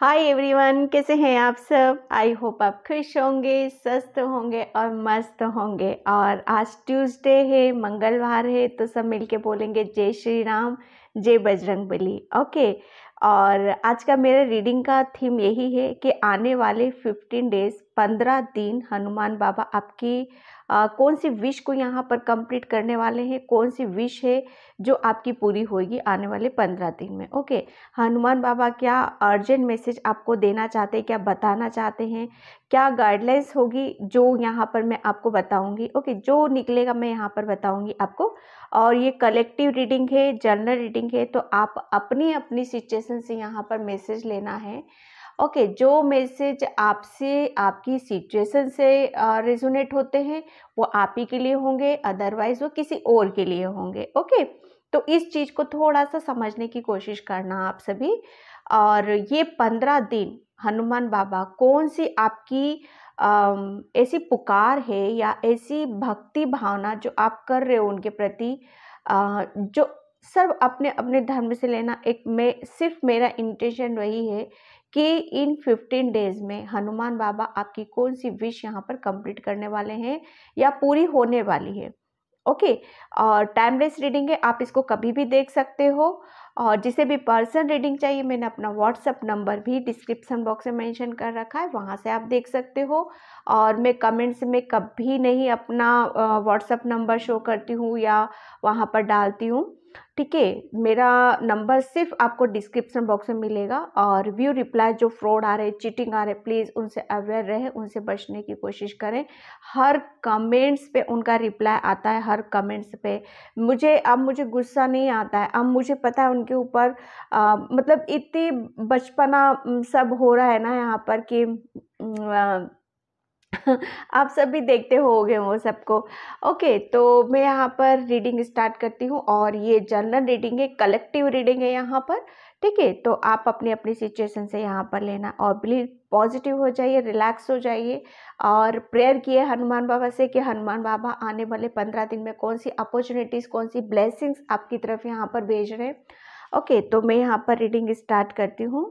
Hi everyone कैसे हैं आप सब आई होप आप खुश होंगे स्वस्थ होंगे और मस्त होंगे और आज ट्यूसडे है मंगलवार है तो सब मिलके बोलेंगे जय श्री राम जय बजरंग बली ओके और आज का मेरा रीडिंग का थीम यही है कि आने वाले 15 डेज 15 दिन हनुमान बाबा आपकी आ, कौन सी विश को यहाँ पर कंप्लीट करने वाले हैं कौन सी विश है जो आपकी पूरी होगी आने वाले पंद्रह दिन में ओके हनुमान बाबा क्या अर्जेंट मैसेज आपको देना चाहते हैं क्या बताना चाहते हैं क्या गाइडलाइंस होगी जो यहाँ पर मैं आपको बताऊँगी ओके जो निकलेगा मैं यहाँ पर बताऊँगी आपको और ये कलेक्टिव रीडिंग है जनरल रीडिंग है तो आप अपनी अपनी सिचुएसन से यहाँ पर मैसेज लेना है ओके okay, जो मैसेज आपसे आपकी सिचुएशन से रेजोनेट होते हैं वो आप ही के लिए होंगे अदरवाइज वो किसी और के लिए होंगे ओके okay? तो इस चीज़ को थोड़ा सा समझने की कोशिश करना आप सभी और ये पंद्रह दिन हनुमान बाबा कौन सी आपकी ऐसी पुकार है या ऐसी भक्ति भावना जो आप कर रहे हो उनके प्रति आ, जो सब अपने अपने धर्म से लेना एक मैं सिर्फ मेरा इंटेंशन वही है कि इन 15 डेज में हनुमान बाबा आपकी कौन सी विश यहाँ पर कंप्लीट करने वाले हैं या पूरी होने वाली है ओके और टाइमलेस रीडिंग है आप इसको कभी भी देख सकते हो और जिसे भी पर्सन रीडिंग चाहिए मैंने अपना व्हाट्सअप नंबर भी डिस्क्रिप्शन बॉक्स में मेंशन कर रखा है वहाँ से आप देख सकते हो और मैं कमेंट्स में कभी नहीं अपना व्हाट्सअप नंबर शो करती हूँ या वहाँ पर डालती हूँ ठीक है मेरा नंबर सिर्फ आपको डिस्क्रिप्शन बॉक्स में मिलेगा और व्यू रिप्लाई जो फ्रॉड आ रहे चीटिंग आ रहे प्लीज़ उनसे अवेयर रहे उनसे बचने की कोशिश करें हर कमेंट्स पे उनका रिप्लाई आता है हर कमेंट्स पे मुझे अब मुझे गुस्सा नहीं आता है अब मुझे पता है उनके ऊपर मतलब इतनी बचपना सब हो रहा है ना यहाँ पर कि आ, आप सभी देखते गए वो सबको ओके तो मैं यहाँ पर रीडिंग स्टार्ट करती हूँ और ये जनरल रीडिंग है कलेक्टिव रीडिंग है यहाँ पर ठीक है तो आप अपने अपने सिचुएशन से यहाँ पर लेना और प्लीज पॉजिटिव हो जाइए रिलैक्स हो जाइए और प्रेयर किए हनुमान बाबा से कि हनुमान बाबा आने वाले पंद्रह दिन में कौन सी अपॉर्चुनिटीज़ कौन सी ब्लेसिंग्स आपकी तरफ यहाँ पर भेज रहे हैं ओके तो मैं यहाँ पर रीडिंग स्टार्ट करती हूँ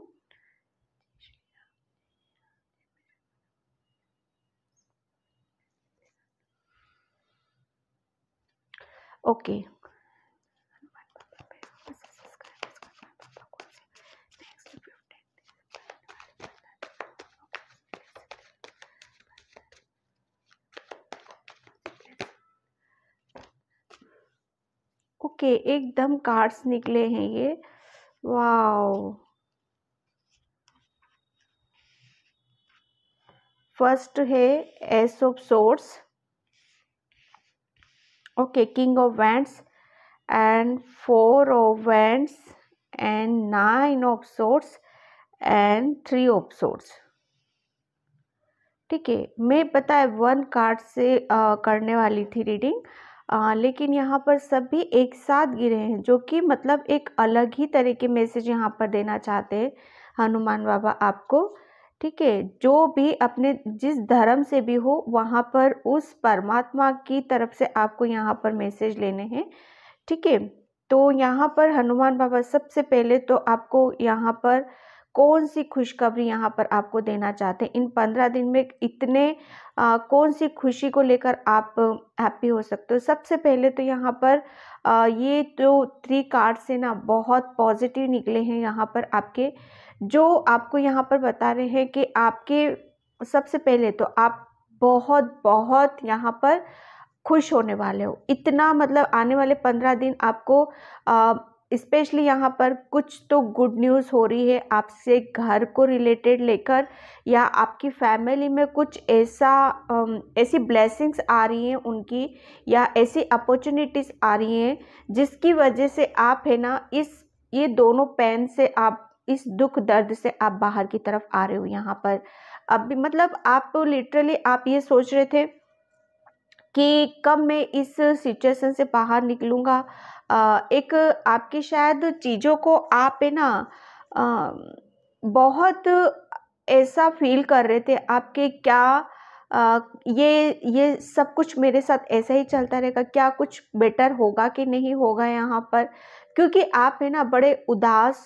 ओके ओके एकदम कार्ड्स निकले हैं ये वाओ फर्स्ट है ace of swords okay king of wands and four of wands and nine of swords and three of swords ठीक है मैं पता है वन कार्ड से आ, करने वाली थी रीडिंग आ, लेकिन यहाँ पर सभी एक साथ गिरे हैं जो कि मतलब एक अलग ही तरह के मैसेज यहाँ पर देना चाहते हैं हनुमान बाबा आपको ठीक है जो भी अपने जिस धर्म से भी हो वहाँ पर उस परमात्मा की तरफ से आपको यहाँ पर मैसेज लेने हैं ठीक है ठीके? तो यहाँ पर हनुमान बाबा सबसे पहले तो आपको यहाँ पर कौन सी खुशखबरी यहाँ पर आपको देना चाहते हैं इन पंद्रह दिन में इतने आ, कौन सी खुशी को लेकर आप हैप्पी हो सकते हो सबसे पहले तो यहाँ पर ये जो थ्री कार्ड्स हैं ना बहुत पॉजिटिव निकले हैं यहाँ पर आपके जो आपको यहाँ पर बता रहे हैं कि आपके सबसे पहले तो आप बहुत बहुत यहाँ पर खुश होने वाले हो इतना मतलब आने वाले पंद्रह दिन आपको आ, स्पेशली यहाँ पर कुछ तो गुड न्यूज़ हो रही है आपसे घर को रिलेटेड लेकर या आपकी फैमिली में कुछ ऐसा ऐसी ब्लेसिंग्स आ रही हैं उनकी या ऐसी अपॉर्चुनिटीज़ आ रही हैं जिसकी वजह से आप है ना इस ये दोनों पेन से आप इस दुख दर्द से आप बाहर की तरफ आ रहे हो यहाँ पर अभी मतलब आप तो लिटरली आप ये सोच रहे थे कि कब मैं इस सिचुएसन से बाहर निकलूँगा एक आपकी शायद चीज़ों को आप है ना बहुत ऐसा फील कर रहे थे आपके क्या आ, ये ये सब कुछ मेरे साथ ऐसा ही चलता रहेगा क्या कुछ बेटर होगा कि नहीं होगा यहाँ पर क्योंकि आप है ना बड़े उदास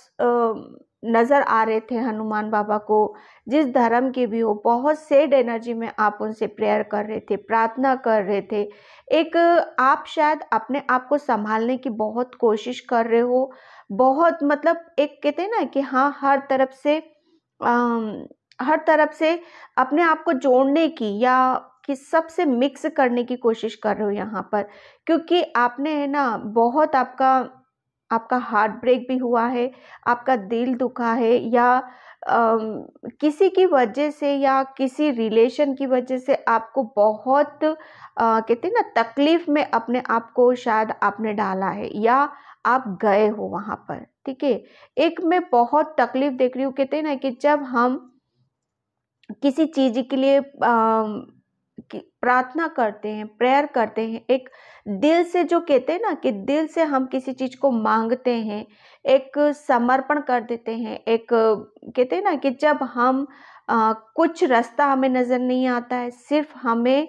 नज़र आ रहे थे हनुमान बाबा को जिस धर्म के भी हो बहुत सेड एनर्जी में आप उनसे प्रेयर कर रहे थे प्रार्थना कर रहे थे एक आप शायद अपने आप को संभालने की बहुत कोशिश कर रहे हो बहुत मतलब एक कहते हैं ना कि हाँ हर तरफ से आ, हर तरफ से अपने आप को जोड़ने की या कि सबसे मिक्स करने की कोशिश कर रहे हो यहाँ पर क्योंकि आपने है ना बहुत आपका आपका हार्ट ब्रेक भी हुआ है आपका दिल दुखा है या आ, किसी की वजह से या किसी रिलेशन की वजह से आपको बहुत कहते हैं ना तकलीफ़ में अपने आप को शायद आपने डाला है या आप गए हो वहाँ पर ठीक है एक मैं बहुत तकलीफ़ देख रही हूँ कहते हैं ना कि जब हम किसी चीज़ के लिए आ, प्रार्थना करते हैं प्रेयर करते हैं एक दिल से जो कहते हैं ना कि दिल से हम किसी चीज़ को मांगते हैं एक समर्पण कर देते हैं एक कहते हैं ना कि जब हम आ, कुछ रास्ता हमें नज़र नहीं आता है सिर्फ हमें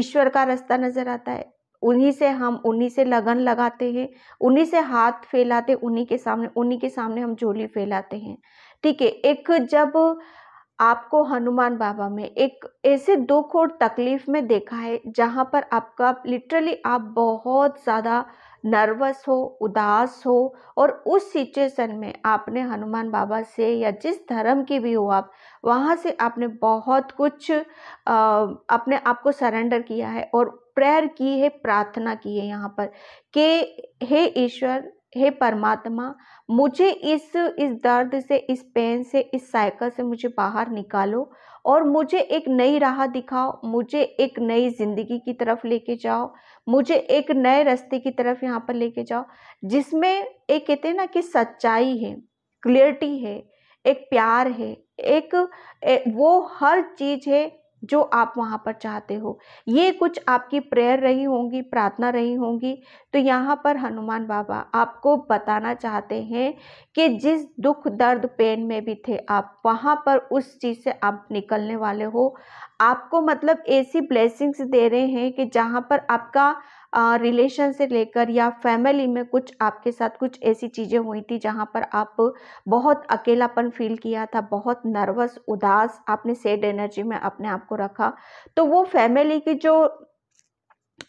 ईश्वर का रास्ता नज़र आता है उन्हीं से हम उन्हीं से लगन लगाते हैं उन्हीं से हाथ फैलाते उन्हीं के सामने उन्हीं के सामने हम झोली फैलाते हैं ठीक है एक जब आपको हनुमान बाबा में एक ऐसे दुख और तकलीफ में देखा है जहाँ पर आपका लिटरली आप बहुत ज़्यादा नर्वस हो उदास हो और उस सिचुएशन में आपने हनुमान बाबा से या जिस धर्म की भी हो आप वहाँ से आपने बहुत कुछ आ, अपने आप को सरेंडर किया है और प्रेयर की है प्रार्थना की है यहाँ पर कि हे ईश्वर हे परमात्मा मुझे इस इस दर्द से इस पेन से इस साइकिल से मुझे बाहर निकालो और मुझे एक नई राह दिखाओ मुझे एक नई ज़िंदगी की तरफ लेके जाओ मुझे एक नए रास्ते की तरफ यहाँ पर लेके जाओ जिसमें एक कहते हैं ना कि सच्चाई है क्लियरिटी है एक प्यार है एक ए, वो हर चीज़ है जो आप वहाँ पर चाहते हो ये कुछ आपकी प्रेयर रही होंगी प्रार्थना रही होंगी तो यहाँ पर हनुमान बाबा आपको बताना चाहते हैं कि जिस दुख दर्द पेन में भी थे आप वहाँ पर उस चीज़ से आप निकलने वाले हो आपको मतलब ऐसी ब्लेसिंग्स दे रहे हैं कि जहाँ पर आपका रिलेशन से लेकर या फैमिली में कुछ आपके साथ कुछ ऐसी चीज़ें हुई थी जहाँ पर आप बहुत अकेलापन फील किया था बहुत नर्वस उदास आपने सेड एनर्जी में अपने आप को रखा तो वो फैमिली की जो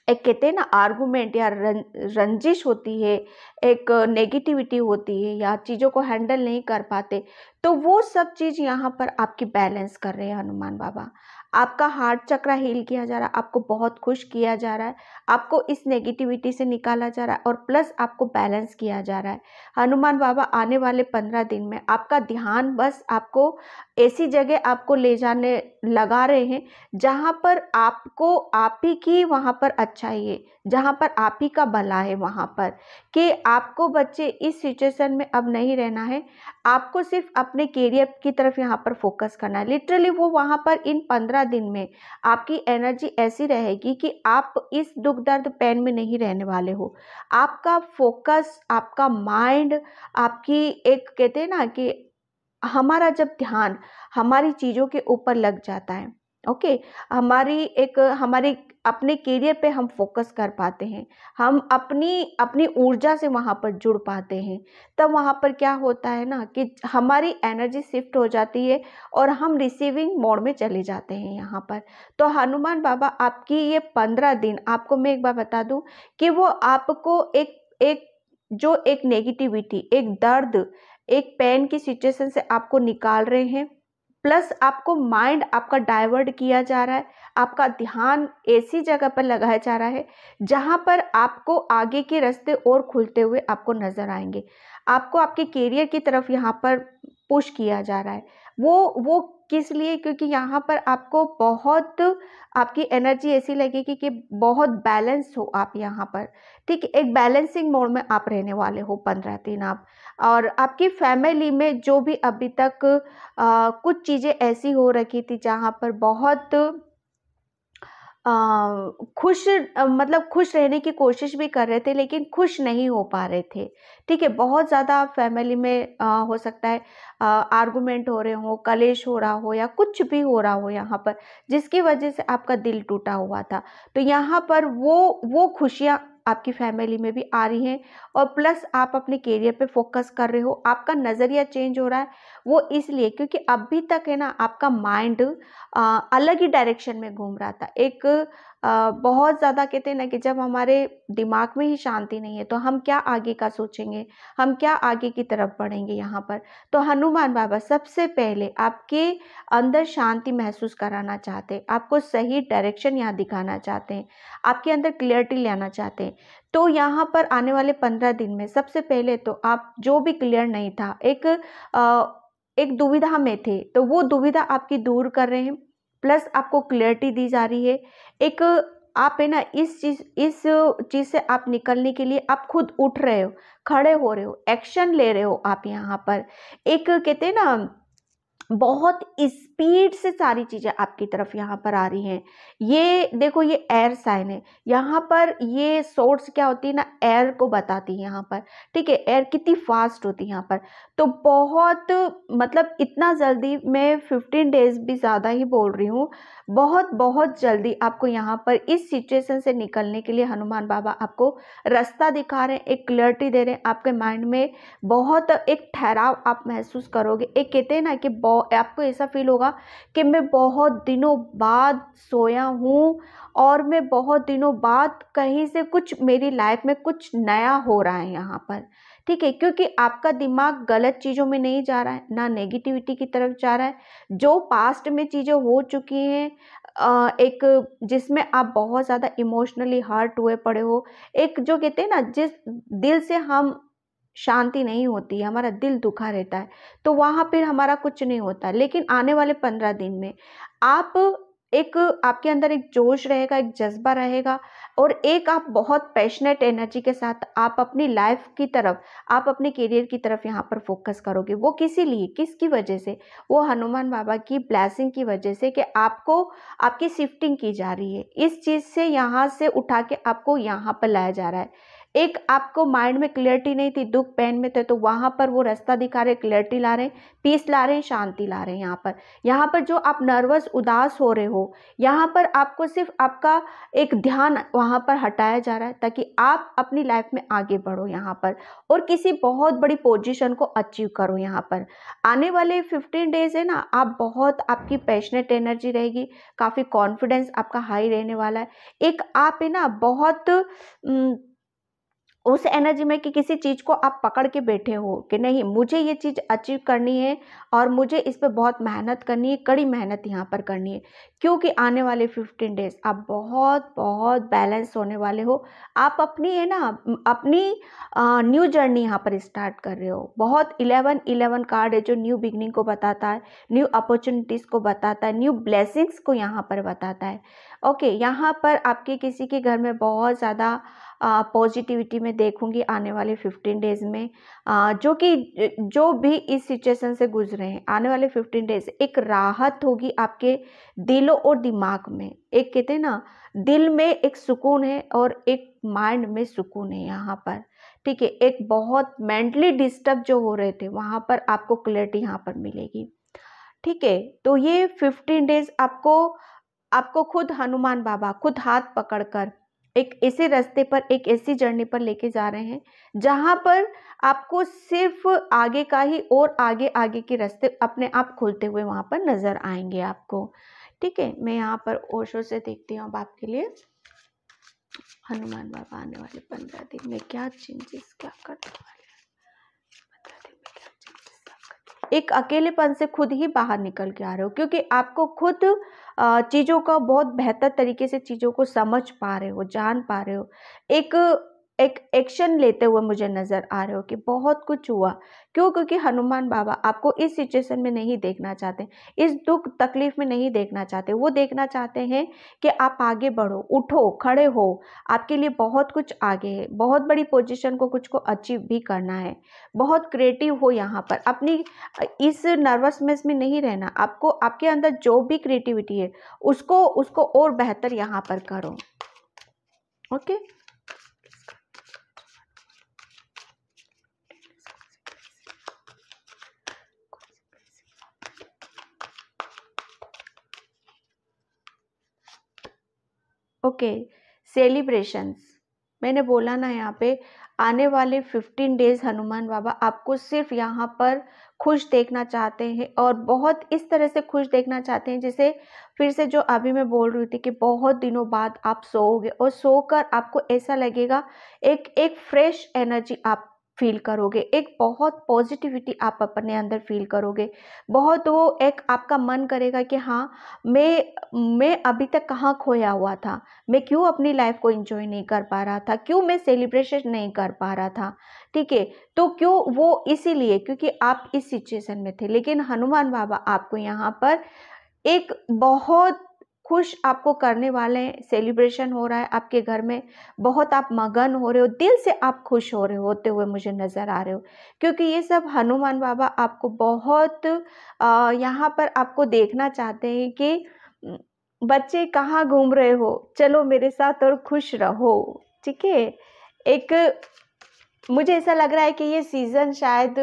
एक कहते हैं ना आर्गूमेंट या रं, रंजिश होती है एक नेगेटिविटी होती है या चीज़ों को हैंडल नहीं कर पाते तो वो सब चीज़ यहाँ पर आपकी बैलेंस कर रहे हैं हनुमान बाबा आपका हार्ट चक्रा हील किया जा रहा है आपको बहुत खुश किया जा रहा है आपको इस नेगेटिविटी से निकाला जा रहा है और प्लस आपको बैलेंस किया जा रहा है हनुमान बाबा आने वाले पंद्रह दिन में आपका ध्यान बस आपको ऐसी जगह आपको ले जाने लगा रहे हैं जहाँ पर आपको आप ही की वहाँ पर अच्छा ही है जहाँ पर आप ही का भला है वहाँ पर कि आपको बच्चे इस सिचुएशन में अब नहीं रहना है आपको सिर्फ अपने करियर की तरफ यहाँ पर फोकस करना है लिटरली वो वहाँ पर इन पंद्रह पंद्रह दिन में आपकी एनर्जी ऐसी रहेगी कि आप इस दुख दर्द पेन में नहीं रहने वाले हो आपका फोकस आपका माइंड आपकी एक कहते हैं ना कि हमारा जब ध्यान हमारी चीज़ों के ऊपर लग जाता है ओके okay? हमारी एक हमारी अपने करियर पे हम फोकस कर पाते हैं हम अपनी अपनी ऊर्जा से वहाँ पर जुड़ पाते हैं तब वहाँ पर क्या होता है ना कि हमारी एनर्जी शिफ्ट हो जाती है और हम रिसीविंग मोड में चले जाते हैं यहाँ पर तो हनुमान बाबा आपकी ये पंद्रह दिन आपको मैं एक बार बता दूँ कि वो आपको एक एक जो एक नेगेटिविटी एक दर्द एक पेन की सिचुएशन से आपको निकाल रहे हैं प्लस आपको माइंड आपका डाइवर्ट किया जा रहा है आपका ध्यान ऐसी जगह पर लगाया जा रहा है जहाँ पर आपको आगे के रास्ते और खुलते हुए आपको नज़र आएंगे आपको आपके करियर की तरफ यहाँ पर पुश किया जा रहा है वो वो किस लिए क्योंकि यहाँ पर आपको बहुत आपकी एनर्जी ऐसी लगेगी कि बहुत बैलेंस हो आप यहाँ पर ठीक एक बैलेंसिंग मोड में आप रहने वाले हो पंद्रह दिन आप और आपकी फैमिली में जो भी अभी तक आ, कुछ चीज़ें ऐसी हो रखी थी जहाँ पर बहुत खुश मतलब खुश रहने की कोशिश भी कर रहे थे लेकिन खुश नहीं हो पा रहे थे ठीक है बहुत ज़्यादा फैमिली में आ, हो सकता है आर्गूमेंट हो रहे हो कलेश हो रहा हो या कुछ भी हो रहा हो यहाँ पर जिसकी वजह से आपका दिल टूटा हुआ था तो यहाँ पर वो वो खुशियाँ आपकी फैमिली में भी आ रही हैं और प्लस आप अपने करियर पे फोकस कर रहे हो आपका नज़रिया चेंज हो रहा है वो इसलिए क्योंकि अभी तक है ना आपका माइंड अलग ही डायरेक्शन में घूम रहा था एक बहुत ज़्यादा कहते हैं ना कि जब हमारे दिमाग में ही शांति नहीं है तो हम क्या आगे का सोचेंगे हम क्या आगे की तरफ बढ़ेंगे यहाँ पर तो हनुमान बाबा सबसे पहले आपके अंदर शांति महसूस कराना चाहते हैं आपको सही डायरेक्शन यहाँ दिखाना चाहते हैं आपके अंदर क्लियरिटी लाना चाहते हैं तो यहाँ पर आने वाले पंद्रह दिन में सबसे पहले तो आप जो भी क्लियर नहीं था एक आ, एक दुविधा में थे तो वो दुविधा आपकी दूर कर रहे हैं प्लस आपको क्लैरिटी दी जा रही है एक आप है ना इस चीज इस चीज से आप निकलने के लिए आप खुद उठ रहे हो खड़े हो रहे हो एक्शन ले रहे हो आप यहाँ पर एक कहते हैं ना बहुत स्पीड से सारी चीज़ें आपकी तरफ यहाँ पर आ रही हैं ये देखो ये एयर साइन है यहाँ पर ये सोर्स क्या होती है ना एयर को बताती है यहाँ पर ठीक है एयर कितनी फास्ट होती है यहाँ पर तो बहुत मतलब इतना जल्दी मैं फिफ्टीन डेज भी ज़्यादा ही बोल रही हूँ बहुत बहुत जल्दी आपको यहाँ पर इस सिचुएसन से निकलने के लिए हनुमान बाबा आपको रास्ता दिखा रहे हैं एक क्लियरिटी दे रहे हैं आपके माइंड में बहुत एक ठहराव आप महसूस करोगे एक कहते हैं ना कि बहुत आपको ऐसा फील होगा कि मैं बहुत दिनों बाद सोया हूँ और मैं बहुत दिनों बाद कहीं से कुछ मेरी लाइफ में कुछ नया हो रहा है यहाँ पर ठीक है क्योंकि आपका दिमाग गलत चीज़ों में नहीं जा रहा है ना नेगेटिविटी की तरफ जा रहा है जो पास्ट में चीज़ें हो चुकी हैं एक जिसमें आप बहुत ज़्यादा इमोशनली हर्ट हुए पड़े हो एक जो कहते हैं ना जिस दिल से हम शांति नहीं होती है हमारा दिल दुखा रहता है तो वहाँ पर हमारा कुछ नहीं होता लेकिन आने वाले पंद्रह दिन में आप एक आपके अंदर एक जोश रहेगा एक जज्बा रहेगा और एक आप बहुत पैशनेट एनर्जी के साथ आप अपनी लाइफ की तरफ आप अपने करियर की तरफ यहाँ पर फोकस करोगे वो किसी लिए किसकी वजह से वो हनुमान बाबा की ब्लैसिंग की वजह से कि आपको आपकी शिफ्टिंग की जा रही है इस चीज़ से यहाँ से उठा के आपको यहाँ पर लाया जा रहा है एक आपको माइंड में क्लियरिटी नहीं थी दुख पेन में थे तो वहाँ पर वो रास्ता दिखा रहे क्लियरिटी ला रहे पीस ला रहे हैं शांति ला रहे हैं यहाँ पर यहाँ पर जो आप नर्वस उदास हो रहे हो यहाँ पर आपको सिर्फ आपका एक ध्यान वहाँ पर हटाया जा रहा है ताकि आप अपनी लाइफ में आगे बढ़ो यहाँ पर और किसी बहुत बड़ी पोजिशन को अचीव करो यहाँ पर आने वाले फिफ्टीन डेज है ना आप बहुत आपकी पैशनेट एनर्जी रहेगी काफ़ी कॉन्फिडेंस आपका हाई रहने वाला है एक आप है ना बहुत न, उस एनर्जी में कि किसी चीज़ को आप पकड़ के बैठे हो कि नहीं मुझे ये चीज़ अचीव करनी है और मुझे इस पर बहुत मेहनत करनी है कड़ी मेहनत यहाँ पर करनी है क्योंकि आने वाले फिफ्टीन डेज आप बहुत बहुत बैलेंस होने वाले हो आप अपनी है ना अपनी न्यू जर्नी यहाँ पर स्टार्ट कर रहे हो बहुत इलेवन इलेवन कार्ड है जो न्यू बिगनिंग को बताता है न्यू अपॉर्चुनिटीज़ को बताता है न्यू ब्लेसिंग्स को यहाँ पर बताता है ओके यहाँ पर आपके किसी के घर में बहुत ज़्यादा पॉजिटिविटी में देखूंगी आने वाले फिफ्टीन डेज़ में जो कि जो भी इस सिचुएशन से गुजरे हैं आने वाले फिफ्टीन डेज़ एक राहत होगी आपके दिलों और दिमाग में एक कहते हैं ना दिल में एक सुकून है और एक माइंड में सुकून है यहाँ पर ठीक है एक बहुत मेंटली डिस्टर्ब जो हो रहे थे वहाँ पर आपको क्लैरिटी यहाँ पर मिलेगी ठीक है तो ये फिफ्टीन डेज आपको आपको खुद हनुमान बाबा खुद हाथ पकड़कर एक ऐसे रास्ते पर एक ऐसी जर्नी पर लेके जा रहे हैं जहाँ पर आपको सिर्फ आगे का ही और आगे आगे के रास्ते अपने आप खोलते हुए वहाँ पर नज़र आएंगे आपको ठीक है मैं यहाँ पर ओशो से देखती हूँ अब आपके लिए हनुमान बाबा आने वाले पंद्रह दिन में क्या चेंजेस क्या करने वाले एक अकेलेपन से खुद ही बाहर निकल के आ रहे हो क्योंकि आपको खुद चीज़ों का बहुत बेहतर तरीके से चीज़ों को समझ पा रहे हो जान पा रहे हो एक एक एक्शन लेते हुए मुझे नज़र आ रहे हो कि बहुत कुछ हुआ क्यों क्योंकि हनुमान बाबा आपको इस सिचुएशन में नहीं देखना चाहते इस दुख तकलीफ में नहीं देखना चाहते वो देखना चाहते हैं कि आप आगे बढ़ो उठो खड़े हो आपके लिए बहुत कुछ आगे है बहुत बड़ी पोजीशन को कुछ को अचीव भी करना है बहुत क्रिएटिव हो यहाँ पर अपनी इस नर्वसनेस में नहीं रहना आपको आपके अंदर जो भी क्रिएटिविटी है उसको उसको और बेहतर यहाँ पर करो ओके okay? ओके सेलिब्रेशंस मैंने बोला ना यहाँ पे आने वाले फिफ्टीन डेज हनुमान बाबा आपको सिर्फ यहाँ पर खुश देखना चाहते हैं और बहुत इस तरह से खुश देखना चाहते हैं जैसे फिर से जो अभी मैं बोल रही थी कि बहुत दिनों बाद आप सोओगे और सोकर आपको ऐसा लगेगा एक एक फ्रेश एनर्जी आप फील करोगे एक बहुत पॉजिटिविटी आप अपने अंदर फील करोगे बहुत वो एक आपका मन करेगा कि हाँ मैं मैं अभी तक कहाँ खोया हुआ था मैं क्यों अपनी लाइफ को एंजॉय नहीं कर पा रहा था क्यों मैं सेलिब्रेशन नहीं कर पा रहा था ठीक है तो क्यों वो इसीलिए क्योंकि आप इस सिचुएशन में थे लेकिन हनुमान बाबा आपको यहाँ पर एक बहुत खुश आपको करने वाले हैं सेलिब्रेशन हो रहा है आपके घर में बहुत आप मगन हो रहे हो दिल से आप खुश हो रहे होते हुए मुझे नज़र आ रहे हो क्योंकि ये सब हनुमान बाबा आपको बहुत यहाँ पर आपको देखना चाहते हैं कि बच्चे कहाँ घूम रहे हो चलो मेरे साथ और खुश रहो ठीक है एक मुझे ऐसा लग रहा है कि ये सीज़न शायद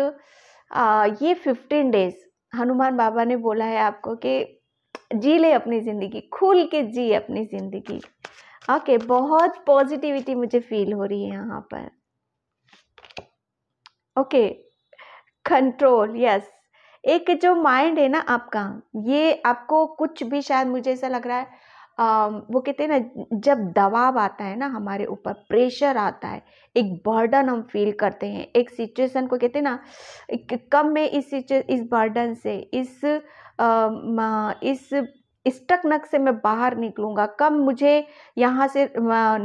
आ, ये फिफ्टीन डेज़ हनुमान बाबा ने बोला है आपको कि जी ले अपनी ज़िंदगी खुल के जी अपनी ज़िंदगी ओके okay, बहुत पॉजिटिविटी मुझे फील हो रही है यहाँ पर ओके कंट्रोल यस एक जो माइंड है ना आपका ये आपको कुछ भी शायद मुझे ऐसा लग रहा है आ, वो कहते हैं ना जब दबाव आता है ना हमारे ऊपर प्रेशर आता है एक बर्डन हम फील करते हैं एक सिचुएशन को कहते हैं ना कम में इस इस बर्डन से इस इस स्टक नक से मैं बाहर निकलूँगा कब मुझे यहाँ से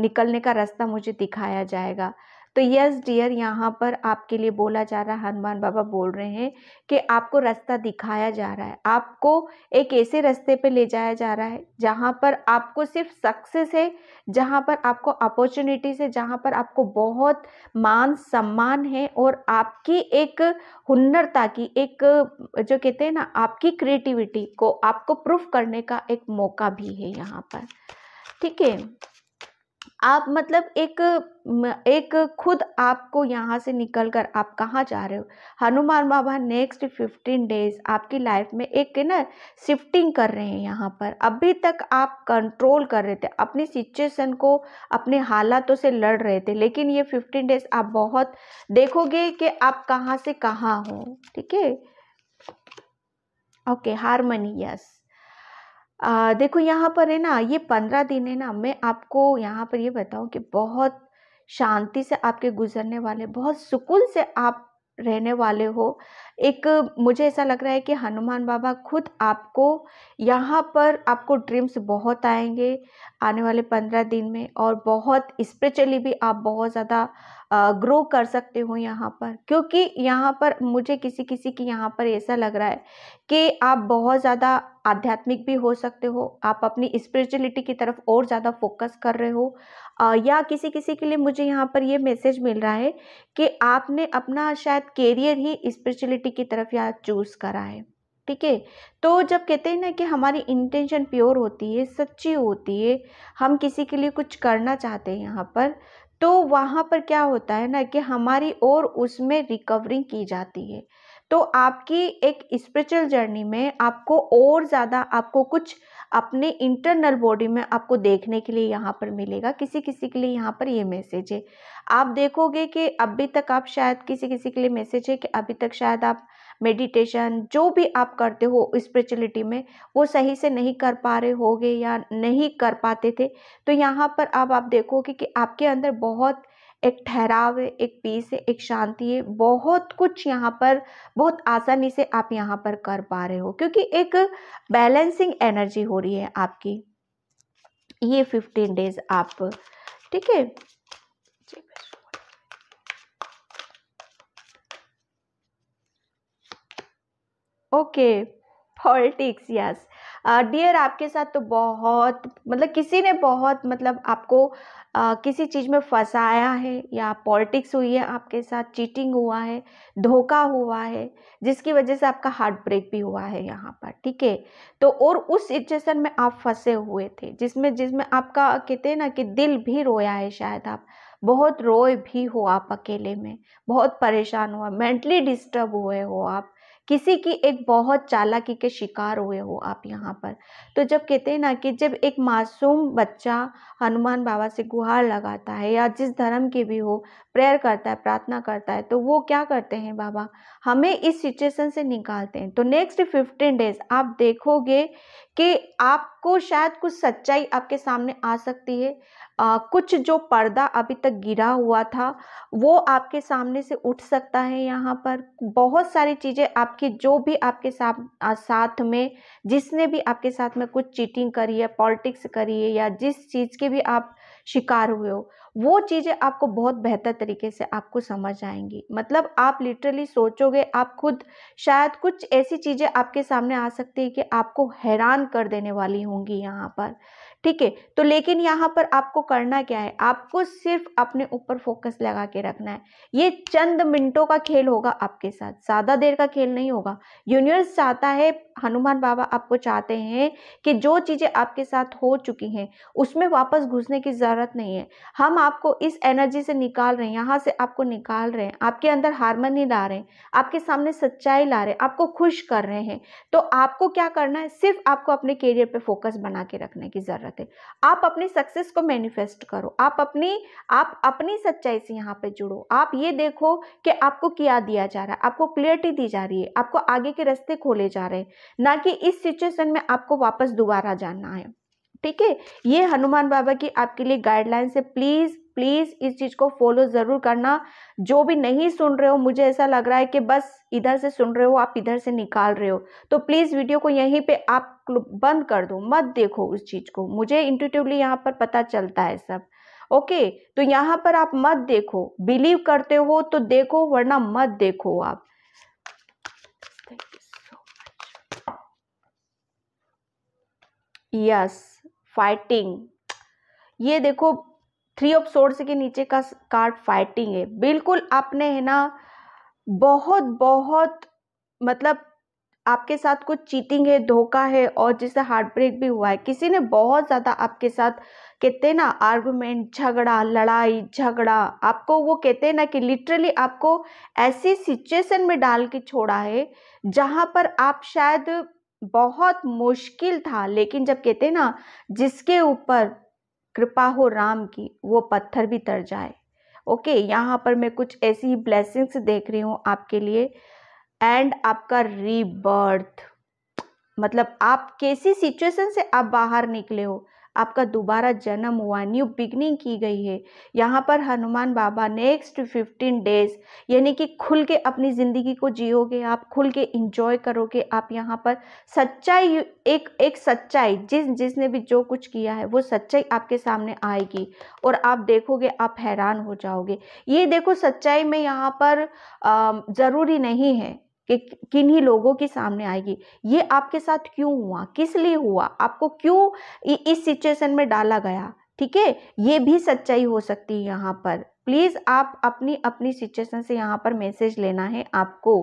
निकलने का रास्ता मुझे दिखाया जाएगा तो यस डियर यहाँ पर आपके लिए बोला जा रहा है हनुमान बाबा बोल रहे हैं कि आपको रास्ता दिखाया जा रहा है आपको एक ऐसे रास्ते पे ले जाया जा रहा है जहाँ पर आपको सिर्फ सक्सेस है जहाँ पर आपको अपॉर्चुनिटीज़ है जहाँ पर आपको बहुत मान सम्मान है और आपकी एक हुनरता की एक जो कहते हैं ना आपकी क्रिएटिविटी को आपको प्रूफ करने का एक मौका भी है यहाँ पर ठीक है आप मतलब एक एक खुद आपको यहाँ से निकल कर आप कहाँ जा रहे हो Hanuman Baba next fifteen days आपकी लाइफ में एक ना शिफ्टिंग कर रहे हैं यहाँ पर अभी तक आप कंट्रोल कर रहे थे अपनी सिचुएशन को अपने हालातों से लड़ रहे थे लेकिन ये फिफ्टीन डेज आप बहुत देखोगे कि आप कहाँ से कहाँ हो ठीक है ओके हारमनी यस आ, देखो यहाँ पर है ना ये पंद्रह दिन है ना मैं आपको यहाँ पर ये बताऊँ कि बहुत शांति से आपके गुजरने वाले बहुत सुकून से आप रहने वाले हो एक मुझे ऐसा लग रहा है कि हनुमान बाबा खुद आपको यहाँ पर आपको ड्रीम्स बहुत आएंगे आने वाले पंद्रह दिन में और बहुत स्पिरिचुअली भी आप बहुत ज़्यादा ग्रो कर सकते हो यहाँ पर क्योंकि यहाँ पर मुझे किसी किसी की यहाँ पर ऐसा लग रहा है कि आप बहुत ज़्यादा आध्यात्मिक भी हो सकते हो आप अपनी स्पिरिचुअलिटी की तरफ और ज़्यादा फोकस कर रहे हो आ, या किसी किसी के लिए मुझे यहाँ पर ये मैसेज मिल रहा है कि आपने अपना शायद कैरियर ही स्पिरिचुअलिटी पॉजिटिविटी की तरफ या चूज़ करा है ठीक है तो जब कहते हैं ना कि हमारी इंटेंशन प्योर होती है सच्ची होती है हम किसी के लिए कुछ करना चाहते हैं यहाँ पर तो वहाँ पर क्या होता है ना कि हमारी और उसमें रिकवरिंग की जाती है तो आपकी एक स्पिरिचुअल जर्नी में आपको और ज़्यादा आपको कुछ अपने इंटरनल बॉडी में आपको देखने के लिए यहाँ पर मिलेगा किसी किसी के लिए यहाँ पर ये मैसेज है आप देखोगे कि अभी तक आप शायद किसी किसी के लिए मैसेज है कि अभी तक शायद आप मेडिटेशन जो भी आप करते हो स्पिरिचुअलिटी में वो सही से नहीं कर पा रहे होगे या नहीं कर पाते थे तो यहाँ पर अब आप देखोगे कि आपके अंदर बहुत एक ठहराव है एक पीस है एक शांति है बहुत कुछ यहाँ पर बहुत आसानी से आप यहाँ पर कर पा रहे हो क्योंकि एक बैलेंसिंग एनर्जी हो रही है आपकी ये फिफ्टीन डेज आप ठीक है ओके पॉलिटिक्स यस डियर आपके साथ तो बहुत मतलब किसी ने बहुत मतलब आपको आ, किसी चीज़ में फंसाया है या पॉलिटिक्स हुई है आपके साथ चीटिंग हुआ है धोखा हुआ है जिसकी वजह से आपका हार्ट ब्रेक भी हुआ है यहाँ पर ठीक है तो और उस सिचुएशन में आप फंसे हुए थे जिसमें जिसमें आपका कहते हैं ना कि दिल भी रोया है शायद आप बहुत रोए भी हो आप अकेले में बहुत परेशान हुआ मेंटली डिस्टर्ब हुए हो आप किसी की एक बहुत चालाकी के शिकार हुए हो आप यहाँ पर तो जब कहते हैं ना कि जब एक मासूम बच्चा हनुमान बाबा से गुहार लगाता है या जिस धर्म की भी हो प्रेयर करता है प्रार्थना करता है तो वो क्या करते हैं बाबा हमें इस सिचुएशन से निकालते हैं तो नेक्स्ट फिफ्टीन डेज आप देखोगे कि आप आपको शायद कुछ सच्चाई आपके सामने आ सकती है आ, कुछ जो पर्दा अभी तक गिरा हुआ था वो आपके सामने से उठ सकता है यहाँ पर बहुत सारी चीज़ें आपकी जो भी आपके साथ आ, साथ में जिसने भी आपके साथ में कुछ चीटिंग करी है पॉलिटिक्स करी है या जिस चीज़ के भी आप शिकार हुए हो वो चीज़ें आपको बहुत बेहतर तरीके से आपको समझ आएंगी मतलब आप लिटरली सोचोगे आप खुद शायद कुछ ऐसी चीज़ें आपके सामने आ सकती है कि आपको हैरान कर देने वाली होंगी यहाँ पर ठीक है तो लेकिन यहाँ पर आपको करना क्या है आपको सिर्फ अपने ऊपर फोकस लगा के रखना है ये चंद मिनटों का खेल होगा आपके साथ ज़्यादा देर का खेल नहीं होगा यूनिवर्स चाहता है हनुमान बाबा आपको चाहते हैं कि जो चीज़ें आपके साथ हो चुकी हैं उसमें वापस घुसने की ज़रूरत नहीं है हम आपको इस एनर्जी से निकाल रहे हैं यहाँ से आपको निकाल रहे हैं आपके अंदर हारमोनी ला रहे हैं आपके सामने सच्चाई ला रहे हैं आपको खुश कर रहे हैं तो आपको क्या करना है सिर्फ आपको अपने करियर पे फोकस बना के रखने की ज़रूरत है आप अपनी सक्सेस को मैनिफेस्ट करो आप अपनी आप अपनी सच्चाई से यहाँ पे जुड़ो आप ये देखो कि आपको क्या दिया जा रहा है आपको क्लियरिटी दी जा रही है आपको आगे के रस्ते खोले जा रहे हैं ना कि इस सिचुएशन में आपको वापस दोबारा जाना है ठीक है ये हनुमान बाबा की आपके लिए गाइडलाइंस है प्लीज़ प्लीज़ इस चीज़ को फॉलो ज़रूर करना जो भी नहीं सुन रहे हो मुझे ऐसा लग रहा है कि बस इधर से सुन रहे हो आप इधर से निकाल रहे हो तो प्लीज़ वीडियो को यहीं पे आप बंद कर दो मत देखो उस चीज़ को मुझे इंटूटिवली यहाँ पर पता चलता है सब ओके तो यहाँ पर आप मत देखो बिलीव करते हो तो देखो वरना मत देखो आप यस yes. फाइटिंग ये देखो थ्री ऑफ सोर्स के नीचे का कार्ड फाइटिंग है बिल्कुल आपने है ना बहुत बहुत मतलब आपके साथ कुछ चीटिंग है धोखा है और जिससे हार्ट ब्रेक भी हुआ है किसी ने बहुत ज़्यादा आपके साथ कहते ना आर्गूमेंट झगड़ा लड़ाई झगड़ा आपको वो कहते ना कि लिटरली आपको ऐसी सिचुएशन में डाल के छोड़ा है जहाँ पर आप शायद बहुत मुश्किल था लेकिन जब कहते हैं ना जिसके ऊपर कृपा हो राम की वो पत्थर भी तर जाए ओके यहाँ पर मैं कुछ ऐसी ही ब्लेसिंग्स देख रही हूँ आपके लिए एंड आपका रीबर्थ मतलब आप कैसी सिचुएशन से आप बाहर निकले हो आपका दोबारा जन्म हुआ न्यू बिगनिंग की गई है यहाँ पर Hanuman Baba next fifteen days यानी कि खुल के अपनी ज़िंदगी को जियोगे आप खुल के इंजॉय करोगे आप यहाँ पर सच्चाई एक एक सच्चाई जिस जिसने भी जो कुछ किया है वो सच्चाई आपके सामने आएगी और आप देखोगे आप हैरान हो जाओगे ये देखो सच्चाई में यहाँ पर ज़रूरी नहीं है कि किन ही लोगों के सामने आएगी ये आपके साथ क्यों हुआ किस लिए हुआ आपको क्यों इस सिचुएशन में डाला गया ठीक है ये भी सच्चाई हो सकती है यहाँ पर प्लीज़ आप अपनी अपनी सिचुएशन से यहाँ पर मैसेज लेना है आपको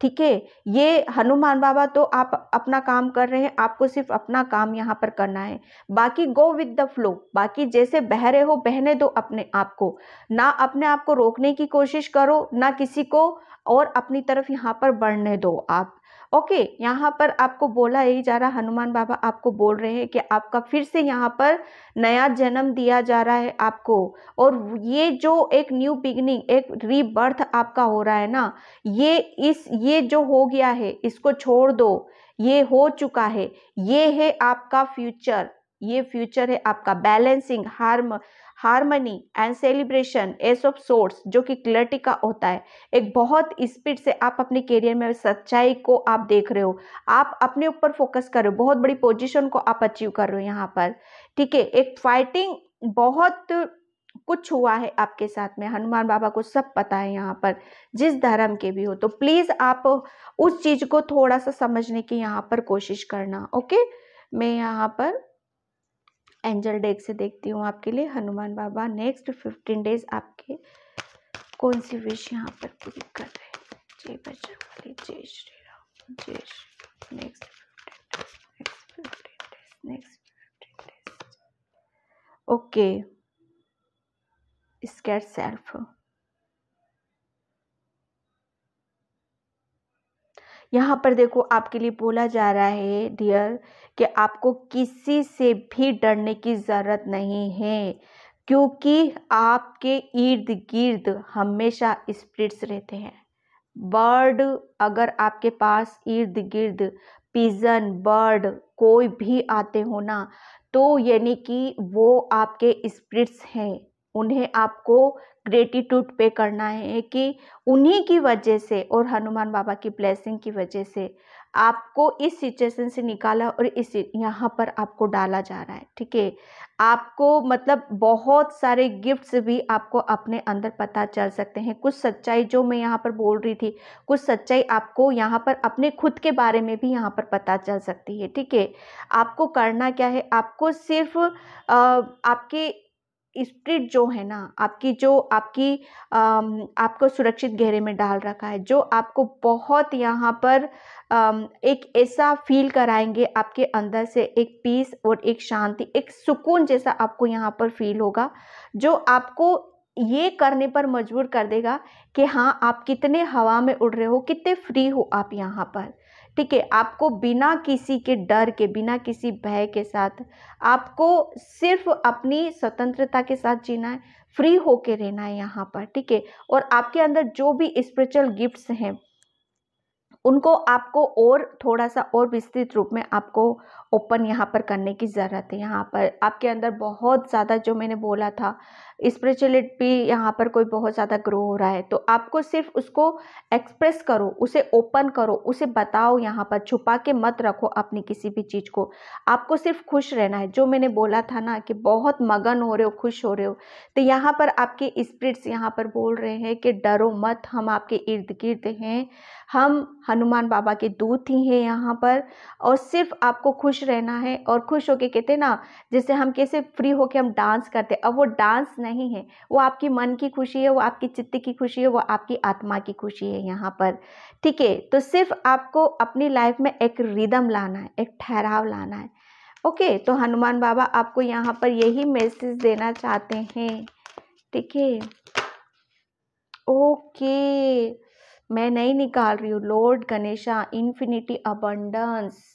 ठीक है ये हनुमान बाबा तो आप अपना काम कर रहे हैं आपको सिर्फ अपना काम यहाँ पर करना है बाकी गो विद द फ्लो बाकी जैसे बह रहे हो बहने दो अपने आप को ना अपने आप को रोकने की कोशिश करो ना किसी को और अपनी तरफ यहाँ पर बढ़ने दो आप ओके okay, यहाँ पर आपको बोला यही जा रहा हनुमान बाबा आपको बोल रहे हैं कि आपका फिर से यहाँ पर नया जन्म दिया जा रहा है आपको और ये जो एक न्यू बिगनिंग एक रीबर्थ आपका हो रहा है ना ये इस ये जो हो गया है इसको छोड़ दो ये हो चुका है ये है आपका फ्यूचर ये फ्यूचर है आपका balancing harm harmony and celebration ace of swords जो कि क्लर्टी का होता है एक बहुत स्पीड से आप अपने करियर में सच्चाई को आप देख रहे हो आप अपने ऊपर फोकस कर रहे हो बहुत बड़ी पोजीशन को आप अचीव कर रहे हो यहाँ पर ठीक है एक फाइटिंग बहुत कुछ हुआ है आपके साथ में हनुमान बाबा को सब पता है यहाँ पर जिस धर्म के भी हो तो प्लीज़ आप उस चीज़ को थोड़ा सा समझने की यहाँ पर कोशिश करना ओके मैं यहाँ पर एंजल डेक से देखती हूँ आपके लिए Hanuman Baba next fifteen days आपके कौन सी विश यहाँ पर पूरी कर रहे हैं जय बजरंगली जय श्री राम जय Shri next okay skate self यहाँ पर देखो आपके लिए बोला जा रहा है डियर कि आपको किसी से भी डरने की ज़रूरत नहीं है क्योंकि आपके इर्द गिर्द हमेशा स्प्रिट्स रहते हैं बर्ड अगर आपके पास इर्द गिर्द पिजन बर्ड कोई भी आते हो ना तो यानी कि वो आपके स्प्रिट्स हैं उन्हें आपको ग्रेटिट्यूड पे करना है कि उन्हीं की वजह से और हनुमान बाबा की ब्लेसिंग की वजह से आपको इस सिचुएशन से निकाला और इस यहाँ पर आपको डाला जा रहा है ठीक है आपको मतलब बहुत सारे गिफ्ट्स भी आपको अपने अंदर पता चल सकते हैं कुछ सच्चाई जो मैं यहाँ पर बोल रही थी कुछ सच्चाई आपको यहाँ पर अपने खुद के बारे में भी यहाँ पर पता चल सकती है ठीक है आपको करना क्या है आपको सिर्फ आ, आपके स्प्रिट जो है ना आपकी जो आपकी आ, आपको सुरक्षित घेरे में डाल रखा है जो आपको बहुत यहाँ पर आ, एक ऐसा फील कराएंगे आपके अंदर से एक पीस और एक शांति एक सुकून जैसा आपको यहाँ पर फील होगा जो आपको ये करने पर मजबूर कर देगा कि हाँ आप कितने हवा में उड़ रहे हो कितने फ्री हो आप यहाँ पर ठीक है आपको बिना किसी के डर के बिना किसी भय के साथ आपको सिर्फ अपनी स्वतंत्रता के साथ जीना है फ्री होके रहना है यहाँ पर ठीक है और आपके अंदर जो भी स्पिरिचुअल गिफ्ट्स हैं उनको आपको और थोड़ा सा और विस्तृत रूप में आपको ओपन यहाँ पर करने की ज़रूरत है यहाँ पर आपके अंदर बहुत ज़्यादा जो मैंने बोला था स्परिचुअलिटी भी यहाँ पर कोई बहुत ज़्यादा ग्रो हो रहा है तो आपको सिर्फ उसको एक्सप्रेस करो उसे ओपन करो उसे बताओ यहाँ पर छुपा के मत रखो अपनी किसी भी चीज़ को आपको सिर्फ खुश रहना है जो मैंने बोला था ना कि बहुत मगन हो रहे हो खुश हो रहे हो तो यहाँ पर आपके स्प्रिट्स यहाँ पर बोल रहे हैं कि डरो मत हम आपके इर्द गिर्द हैं हम हनुमान बाबा के दूत ही हैं यहाँ पर और सिर्फ आपको खुश रहना है और खुश होके कहते हैं ना जैसे हम कैसे फ्री होके हम डांस करते हैं अब वो डांस नहीं है वो आपकी मन की खुशी है वो आपकी चित्त की खुशी है वो आपकी आत्मा की खुशी है यहाँ पर ठीक है तो सिर्फ आपको अपनी लाइफ में एक रिदम लाना है एक ठहराव लाना है ओके तो हनुमान बाबा आपको यहाँ पर यही मैसेज देना चाहते हैं ठीक है ओके मैं नहीं निकाल रही हूँ लॉर्ड गणेशा इन्फिनिटी अबंडस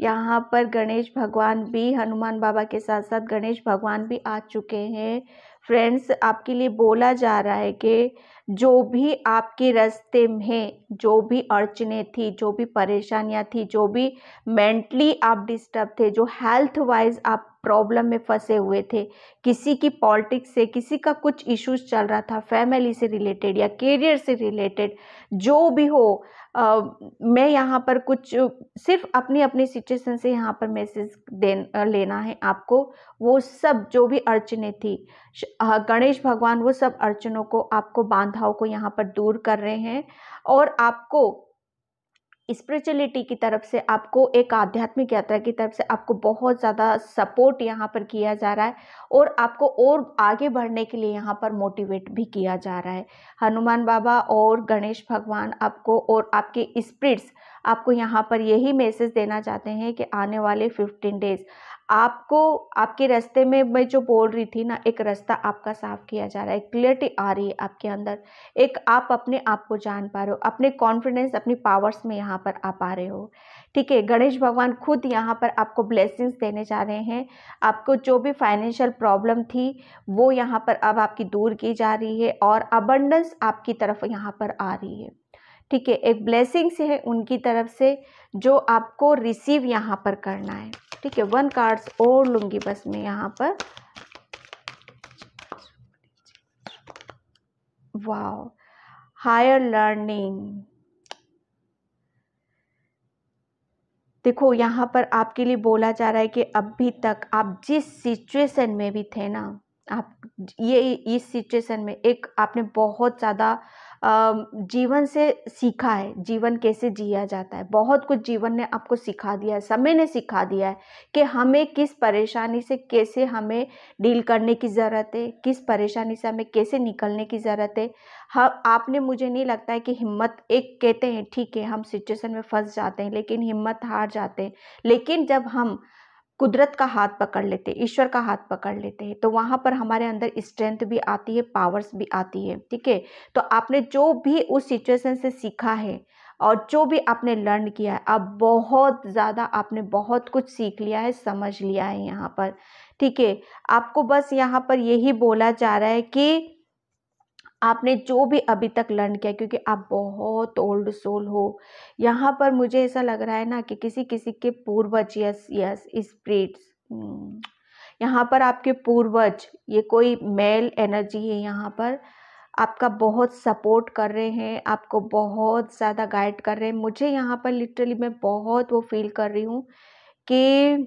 यहाँ पर गणेश भगवान भी हनुमान बाबा के साथ साथ गणेश भगवान भी आ चुके हैं फ्रेंड्स आपके लिए बोला जा रहा है कि जो भी आपके रास्ते में जो भी अड़चने थी जो भी परेशानियाँ थी जो भी मेंटली आप डिस्टर्ब थे जो हेल्थ वाइज आप प्रॉब्लम में फंसे हुए थे किसी की पॉलिटिक्स से किसी का कुछ इश्यूज चल रहा था फैमिली से रिलेटेड या करियर से रिलेटेड जो भी हो आ, मैं यहाँ पर कुछ सिर्फ अपनी अपनी सिचुएशन से यहाँ पर मैसेज दे लेना है आपको वो सब जो भी अर्चने थी गणेश भगवान वो सब अर्चनों को आपको बांधाओं को यहाँ पर दूर कर रहे हैं और आपको स्पिरिचुअलिटी की तरफ से आपको एक आध्यात्मिक यात्रा की तरफ से आपको बहुत ज़्यादा सपोर्ट यहाँ पर किया जा रहा है और आपको और आगे बढ़ने के लिए यहाँ पर मोटिवेट भी किया जा रहा है हनुमान बाबा और गणेश भगवान आपको और आपके स्पिरिट्स आपको यहाँ पर यही मैसेज देना चाहते हैं कि आने वाले फिफ्टीन डेज आपको आपके रास्ते में मैं जो बोल रही थी ना एक रास्ता आपका साफ किया जा रहा है क्लियरिटी आ रही है आपके अंदर एक आप अपने आप को जान पा रहे हो अपने कॉन्फिडेंस अपनी पावर्स में यहाँ पर आ पा रहे हो ठीक है गणेश भगवान खुद यहाँ पर आपको ब्लेसिंग्स देने जा रहे हैं आपको जो भी फाइनेंशियल प्रॉब्लम थी वो यहाँ पर अब आपकी दूर की जा रही है और अबंडस आपकी तरफ यहाँ पर आ रही है ठीक है एक ब्लेसिंग्स है उनकी तरफ से जो आपको रिसीव यहाँ पर करना है ठीक है वन कार्ड्स और लूँगी बस मैं यहाँ पर वाओ हायर लर्निंग देखो यहाँ पर आपके लिए बोला जा रहा है कि अभी तक आप जिस सिचुएशन में भी थे ना आप ये इस सिचुएशन में एक आपने बहुत ज़्यादा जीवन से सीखा है जीवन कैसे जिया जाता है बहुत कुछ जीवन ने आपको सिखा दिया है समय ने सिखा दिया है कि हमें किस परेशानी से कैसे हमें डील करने की ज़रूरत है किस परेशानी से हमें कैसे निकलने की ज़रूरत है हम आपने मुझे नहीं लगता है कि हिम्मत एक कहते हैं ठीक है हम सिचुएशन में फंस जाते हैं लेकिन हिम्मत हार जाते हैं लेकिन जब हम कुदरत का हाथ पकड़ लेते हैं ईश्वर का हाथ पकड़ लेते हैं तो वहाँ पर हमारे अंदर स्ट्रेंथ भी आती है पावर्स भी आती है ठीक है तो आपने जो भी उस सिचुएशन से सीखा है और जो भी आपने लर्न किया है अब बहुत ज़्यादा आपने बहुत कुछ सीख लिया है समझ लिया है यहाँ पर ठीक है आपको बस यहाँ पर यही बोला जा रहा है कि आपने जो भी अभी तक लर्न किया क्योंकि आप बहुत ओल्ड सोल हो यहाँ पर मुझे ऐसा लग रहा है ना कि किसी किसी के पूर्वज यस यस स्प्रिट्स हम्म, यहाँ पर आपके पूर्वज ये कोई मेल एनर्जी है यहाँ पर आपका बहुत सपोर्ट कर रहे हैं आपको बहुत ज़्यादा गाइड कर रहे हैं मुझे यहाँ पर लिटरली मैं बहुत वो फील कर रही हूँ कि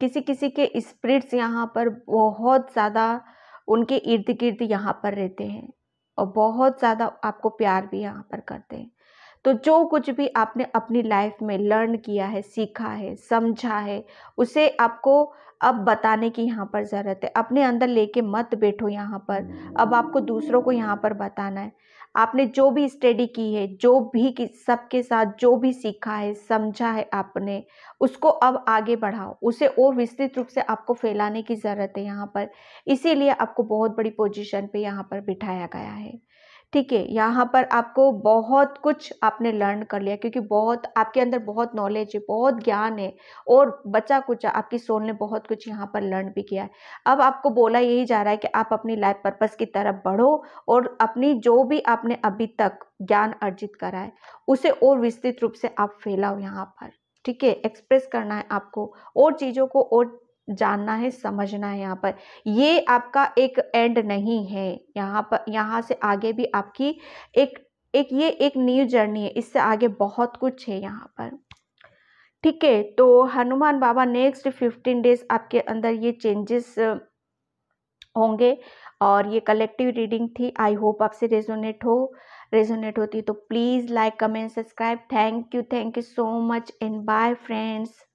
किसी किसी के स्प्रिट्स यहाँ पर बहुत ज़्यादा उनके इर्द गिर्द यहाँ पर रहते हैं और बहुत ज़्यादा आपको प्यार भी यहाँ पर करते हैं तो जो कुछ भी आपने अपनी लाइफ में लर्न किया है सीखा है समझा है उसे आपको अब बताने की यहाँ पर ज़रूरत है अपने अंदर लेके मत बैठो यहाँ पर अब आपको दूसरों को यहाँ पर बताना है आपने जो भी स्टडी की है जो भी सबके साथ जो भी सीखा है समझा है आपने उसको अब आगे बढ़ाओ उसे और विस्तृत रूप से आपको फैलाने की ज़रूरत है यहाँ पर इसीलिए आपको बहुत बड़ी पोजीशन पे यहाँ पर बिठाया गया है ठीक है यहाँ पर आपको बहुत कुछ आपने लर्न कर लिया क्योंकि बहुत आपके अंदर बहुत नॉलेज है बहुत ज्ञान है और बचा कुछ आपकी सोल ने बहुत कुछ यहाँ पर लर्न भी किया है अब आपको बोला यही जा रहा है कि आप अपनी लाइफ पर्पज की तरफ बढ़ो और अपनी जो भी आपने अभी तक ज्ञान अर्जित करा है उसे और विस्तृत रूप से आप फैलाओ यहाँ पर ठीक है एक्सप्रेस करना है आपको और चीज़ों को और जानना है समझना है यहाँ पर ये आपका एक एंड नहीं है यहाँ पर यहाँ से आगे भी आपकी एक एक ये एक न्यू जर्नी है इससे आगे बहुत कुछ है यहाँ पर ठीक है तो Hanuman Baba next fifteen days आपके अंदर ये चेंजेस होंगे और ये कलेक्टिव रीडिंग थी आई होप आपसे रेजोनेट हो रेजोनेट होती तो please like comment subscribe thank you thank you so much and bye friends